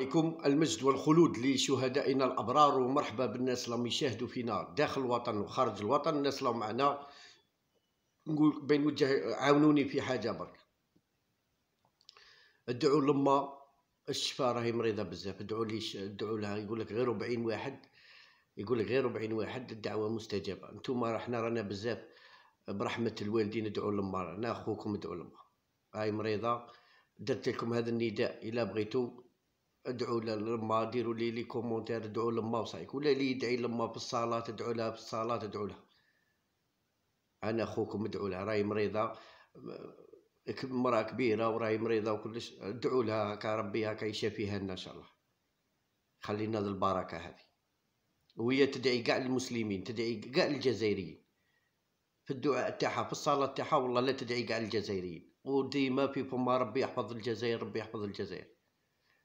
عليكم المجد والخلود لشهدائنا الابرار ومرحبا بالناس اللي يشاهدوا فينا داخل الوطن وخارج الوطن الناس اللي معنا نقول بين وجه عاونوني في حاجه برك ادعوا لما الشفاء راهي مريضه بزاف ادعوا لي ادعوا لها يقول لك غير 40 واحد يقول لك غير 40 واحد الدعوه مستجابه نتوما راه حنا رانا بزاف برحمه الوالدين ادعوا لما انا اخوكم ادعوا لما هاي مريضه درت لكم هذا النداء الا بغيتو ادعوا لما ديروا لي لي كومونتير ادعوا لما وصايك ولا لي يدعي لما في الصلاه ادعوا لها في الصلاه ادعوا لها انا اخوكم ادعوا لها راهي مريضه مرأة كبيرة وراهي مريضة وكلش ادعوا لها هكا ربي هكا يشافيها لنا ان شاء الله خلينا البركة هذه وهي تدعي كاع المسلمين تدعي كاع الجزائريين في الدعاء تاعها في الصلاة تاعها والله لا تدعي كاع الجزائريين وديما في فما ربي يحفظ الجزائر ربي يحفظ الجزائر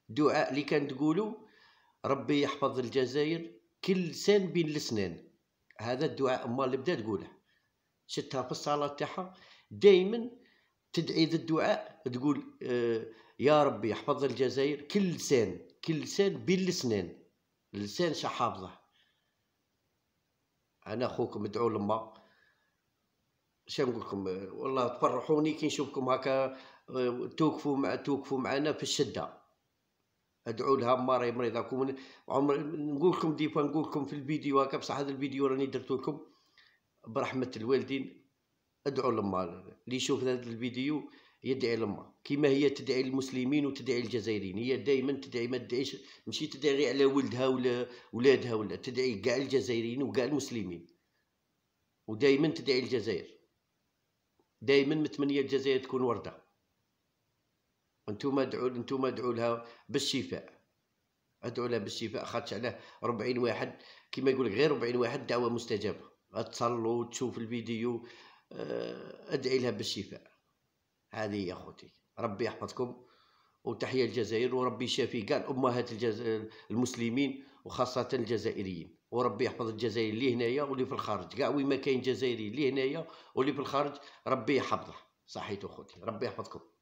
دعاء اللي كان تقولو ربي يحفظ الجزائر كل لسان بين الاسنان هذا الدعاء اما اللي بدا تقوله شتها في الصلاه تاعها دائما تدعي ذا الدعاء تقول آه يا ربي يحفظ الجزائر كل لسان كل لسان بين الاسنان اللسان شحافظه انا اخوكم ادعوا لما اش نقول لكم والله تفرحوني كي نشوفكم هكا آه، توقفوا مع توقفوا معنا في الشده ادعو لها مريضه مريضاكم عمر نقول لكم فوا نقول لكم في الفيديو هكا بصح هذا الفيديو راني درتو لكم برحمه الوالدين ادعوا لما اللي يشوف هذا الفيديو يدعي لما كما هي تدعي المسلمين وتدعي الجزائريين هي دائما تدعي ما تدعيش ماشي تدعي غير على ولدها ولا ولادها ولا تدعي كاع الجزائريين وكاع المسلمين ودائما تدعي الجزائر دائما متمنيه الجزائر تكون ورده انتم ادعوا انتم ادعوا لها بالشفاء ادعوا لها بالشفاء خاطش على 40 واحد كما يقول غير 40 واحد دعوه مستجابه تصلوا تشوف الفيديو آه، ادعي لها بالشفاء هذه يا خوتي ربي يحفظكم وتحية الجزائر وربي يشافي كاع امهات المسلمين وخاصه الجزائريين وربي يحفظ الجزائر اللي هنايا واللي في الخارج كاع وين ما كاين جزائري اللي هنايا واللي في الخارج ربي يحفظه صحيتو خوتي ربي يحفظكم